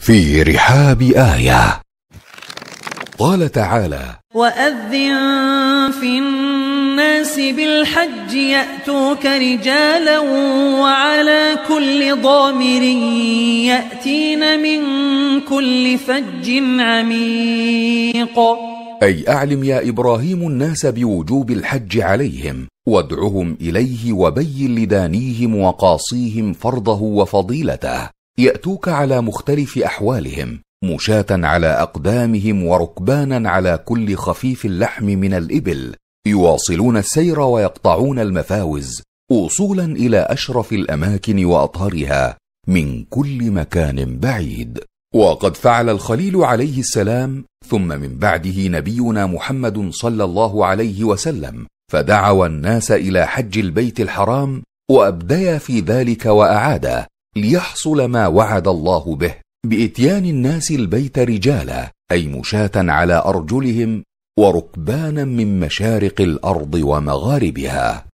في رحاب آية قال تعالى وأذن في الناس بالحج يأتوك رجالا وعلى كل ضامر يأتين من كل فج عميق أي أعلم يا إبراهيم الناس بوجوب الحج عليهم وادعهم إليه وبين لدانيهم وقاصيهم فرضه وفضيلته ياتوك على مختلف احوالهم مشاه على اقدامهم وركبانا على كل خفيف اللحم من الابل يواصلون السير ويقطعون المفاوز وصولا الى اشرف الاماكن واطهرها من كل مكان بعيد وقد فعل الخليل عليه السلام ثم من بعده نبينا محمد صلى الله عليه وسلم فدعوا الناس الى حج البيت الحرام وابديا في ذلك واعادا ليحصل ما وعد الله به باتيان الناس البيت رجالا اي مشاه على ارجلهم وركبانا من مشارق الارض ومغاربها